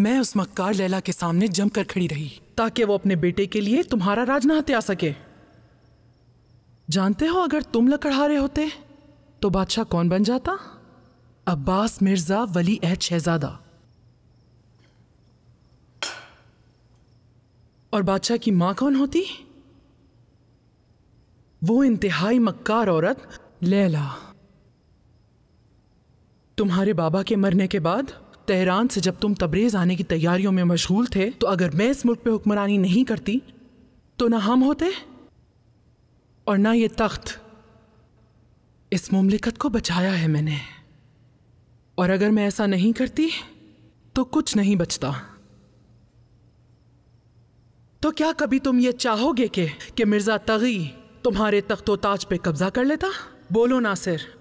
मैं उस मक्कार लैला के सामने जमकर खड़ी रही ताकि वो अपने बेटे के लिए तुम्हारा राज ना हत्या सके जानते हो अगर तुम लकड़हारे होते तो बादशाह कौन बन जाता अब्बास मिर्जा वली ए शहजादा और बादशाह की मां कौन होती वो इंतहाई मक्कार औरत लैला तुम्हारे बाबा के मरने के बाद तेहरान से जब तुम तबरेज आने की तैयारियों में मशगूल थे तो अगर मैं इस मुल्क पे हुक्मरानी नहीं करती तो ना हम होते और ना ये तख्त इस मुमलिकत को बचाया है मैंने और अगर मैं ऐसा नहीं करती तो कुछ नहीं बचता तो क्या कभी तुम ये चाहोगे कि मिर्जा तगी तुम्हारे तख्तो ताज पे कब्जा कर लेता बोलो ना सिर